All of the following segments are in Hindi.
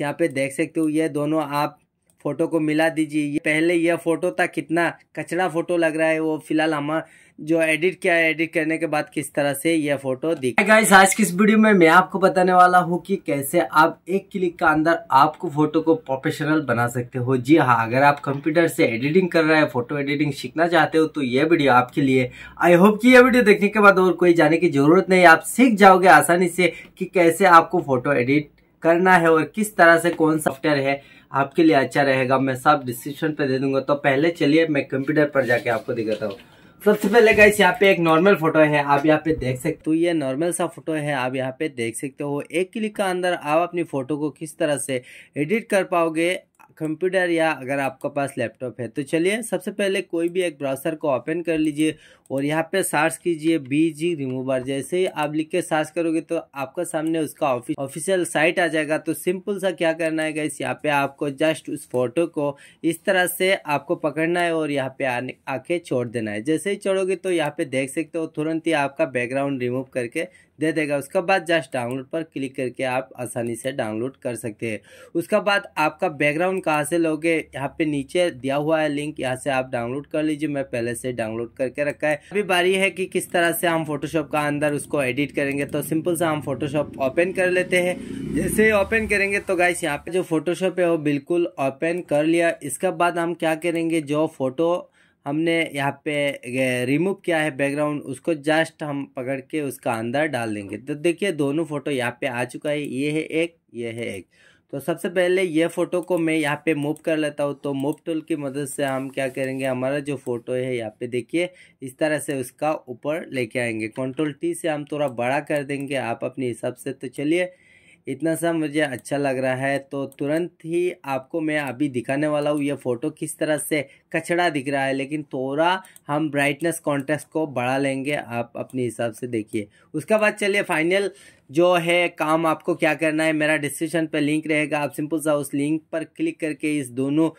यहाँ पे देख सकते हो ये दोनों आप फोटो को मिला दीजिए ये पहले यह फोटो था कितना कचरा फोटो लग रहा है वो फिलहाल हम जो एडिट किया है एडिट करने के बाद किस तरह से यह फोटो दी गाइस आज की इस वीडियो में मैं आपको बताने वाला हूँ कि कैसे आप एक क्लिक का अंदर आपको फोटो को प्रोफेशनल बना सकते हो जी हाँ अगर आप कंप्यूटर से एडिटिंग कर रहे हैं फोटो एडिटिंग सीखना चाहते हो तो यह वीडियो आपके लिए आई होप की यह वीडियो देखने के बाद और कोई जाने की जरूरत नहीं आप सीख जाओगे आसानी से कि कैसे आपको फोटो एडिट करना है और किस तरह से कौन सॉफ्टवेयर है आपके लिए अच्छा रहेगा मैं सब डिस्क्रिप्शन पे दे दूंगा तो पहले चलिए मैं कंप्यूटर पर जाके आपको दिखाता हूँ सबसे पहले गाइस यहाँ पे एक नॉर्मल फोटो है आप यहाँ पे देख सकते हो ये नॉर्मल सा फोटो है आप यहाँ पे देख सकते हो एक क्लिक का अंदर आप अपनी फोटो को किस तरह से एडिट कर पाओगे कंप्यूटर या अगर आपके पास लैपटॉप है तो चलिए सबसे पहले कोई भी एक ब्राउज़र को ओपन कर लीजिए और यहाँ पे सर्च कीजिए बी जी रिमूवर जैसे ही आप लिख के सर्च करोगे तो आपका सामने उसका ऑफिशियल साइट आ जाएगा तो सिंपल सा क्या करना है इस यहाँ पे आपको जस्ट उस फोटो को इस तरह से आपको पकड़ना है और यहाँ पे आने आके छोड़ देना है जैसे ही छोड़ोगे तो यहाँ पे देख सकते हो तुरंत ही आपका बैकग्राउंड रिमूव करके दे देगा उसके बाद जस्ट डाउनलोड पर क्लिक करके आप आसानी से डाउनलोड कर सकते हैं उसके बाद आपका बैकग्राउंड कहाँ से लोगे यहाँ पे नीचे दिया हुआ है लिंक यहाँ से आप डाउनलोड कर लीजिए मैं पहले से डाउनलोड करके रखा है अभी बारी है कि किस तरह से हम फोटोशॉप का अंदर उसको एडिट करेंगे तो सिंपल से हम फोटोशॉप ओपन कर लेते हैं जैसे ओपन करेंगे तो गाइस यहाँ पे जो फोटोशॉप है वो बिल्कुल ओपन कर लिया इसके बाद हम क्या करेंगे जो फोटो हमने यहाँ पे रिमूव किया है बैकग्राउंड उसको जस्ट हम पकड़ के उसका अंदर डाल देंगे तो देखिए दोनों फ़ोटो यहाँ पे आ चुका है ये है एक ये है एक तो सबसे पहले ये फ़ोटो को मैं यहाँ पे मूव कर लेता हूँ तो मूव टूल की मदद से हम क्या करेंगे हमारा जो फ़ोटो है यहाँ पे देखिए इस तरह से उसका ऊपर लेके आएंगे कंट्रोल टी से हम थोड़ा बड़ा कर देंगे आप अपने हिसाब से तो चलिए इतना सा मुझे अच्छा लग रहा है तो तुरंत ही आपको मैं अभी दिखाने वाला हूँ ये फ़ोटो किस तरह से कचड़ा दिख रहा है लेकिन थोड़ा हम ब्राइटनेस कॉन्ट्रास्ट को बढ़ा लेंगे आप अपने हिसाब से देखिए उसके बाद चलिए फाइनल जो है काम आपको क्या करना है मेरा डिस्क्रिप्शन पर लिंक रहेगा आप सिंपल सा उस लिंक पर क्लिक करके इस दोनों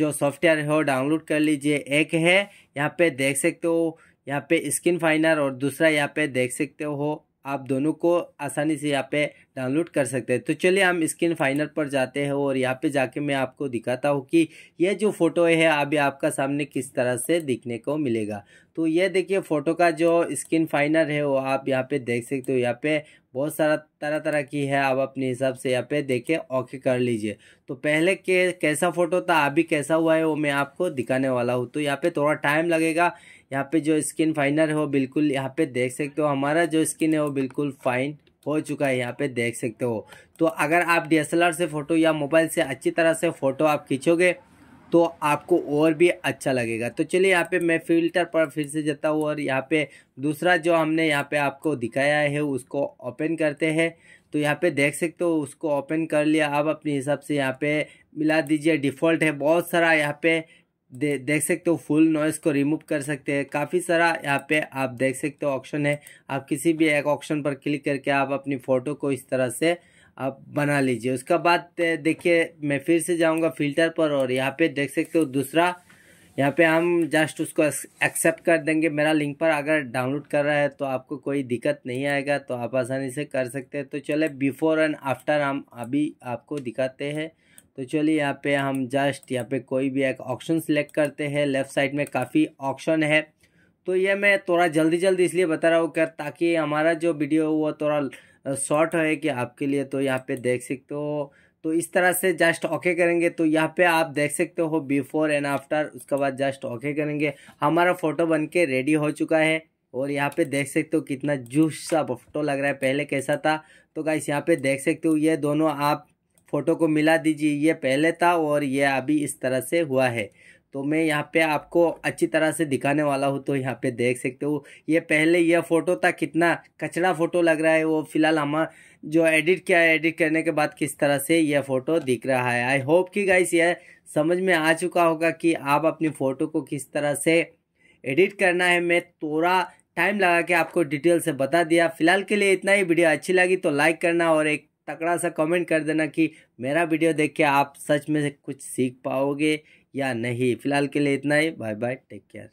जो सॉफ्टवेयर है वो डाउनलोड कर लीजिए एक है यहाँ पे देख सकते हो यहाँ पे स्किन फाइनर और दूसरा यहाँ पे देख सकते हो आप दोनों को आसानी से यहाँ पे डाउनलोड कर सकते हैं तो चलिए हम स्क्रीन फाइनल पर जाते हैं और यहाँ पे जाके मैं आपको दिखाता हूँ कि यह जो फ़ोटो है अभी आपका सामने किस तरह से दिखने को मिलेगा तो ये देखिए फ़ोटो का जो स्क्रीन फाइनल है वो आप यहाँ पे देख सकते हो यहाँ पे बहुत सारा तरह तरह की है आप अपने हिसाब से यहाँ पे देखे ओके कर लीजिए तो पहले के कैसा फ़ोटो था अभी कैसा हुआ है वो मैं आपको दिखाने वाला हूँ तो यहाँ पे थोड़ा टाइम लगेगा यहाँ पे जो स्किन फाइनर है वो बिल्कुल यहाँ पे देख सकते हो हमारा जो स्किन है वो बिल्कुल फाइन हो चुका है यहाँ पे देख सकते हो तो अगर आप डीएसएलआर से फ़ोटो या मोबाइल से अच्छी तरह से फ़ोटो आप खींचोगे तो आपको और भी अच्छा लगेगा तो चलिए यहाँ पे मैं फिल्टर पर फिर से जाता हूँ और यहाँ पे दूसरा जो हमने यहाँ पे आपको दिखाया है उसको ओपन करते हैं तो यहाँ पे देख सकते हो उसको ओपन कर लिया आप अपने हिसाब से यहाँ पे मिला दीजिए डिफ़ॉल्ट है बहुत सारा यहाँ पे दे देख सकते हो फुल नॉइस को रिमूव कर सकते हैं काफ़ी सारा यहाँ पे आप देख सकते हो ऑप्शन है आप किसी भी एक ऑप्शन पर क्लिक करके आप अपनी फ़ोटो को इस तरह से आप बना लीजिए उसका बाद देखिए मैं फिर से जाऊँगा फिल्टर पर और यहाँ पे देख सकते हो दूसरा यहाँ पे हम जस्ट उसको एक्सेप्ट कर देंगे मेरा लिंक पर अगर डाउनलोड कर रहा है तो आपको कोई दिक्कत नहीं आएगा तो आप आसानी से कर सकते हैं तो चले बिफोर एंड आफ्टर हम अभी आपको दिखाते हैं तो चलिए यहाँ पे हम जस्ट यहाँ पे कोई भी एक ऑप्शन सेलेक्ट करते हैं लेफ़्ट साइड में काफ़ी ऑप्शन है तो ये मैं थोड़ा जल्दी जल्दी इसलिए बता रहा हूँ क्या ताकि हमारा जो वीडियो वो थोड़ा शॉर्ट है कि आपके लिए तो यहाँ पे देख सकते हो तो इस तरह से जस्ट ओके करेंगे तो यहाँ पे आप देख सकते हो बिफोर एंड आफ्टर उसके बाद जस्ट ओके करेंगे हमारा फ़ोटो बन के रेडी हो चुका है और यहाँ पे देख सकते हो कितना जूस सा फोटो लग रहा है पहले कैसा था तो गाइस यहाँ पे देख सकते हो ये दोनों आप फ़ोटो को मिला दीजिए ये पहले था और ये अभी इस तरह से हुआ है तो मैं यहाँ पे आपको अच्छी तरह से दिखाने वाला हूँ तो यहाँ पे देख सकते हो ये पहले यह फ़ोटो था कितना कचरा फ़ोटो लग रहा है वो फ़िलहाल हम जो एडिट किया है एडिट करने के बाद किस तरह से यह फ़ोटो दिख रहा है आई होप कि गाइस यह समझ में आ चुका होगा कि आप अपनी फ़ोटो को किस तरह से एडिट करना है मैं थोड़ा टाइम लगा के आपको डिटेल से बता दिया फिलहाल के लिए इतना ही वीडियो अच्छी लगी तो लाइक करना और एक तकड़ा सा कमेंट कर देना कि मेरा वीडियो देख के आप सच में कुछ सीख पाओगे या नहीं फ़िलहाल के लिए इतना ही बाय बाय टेक केयर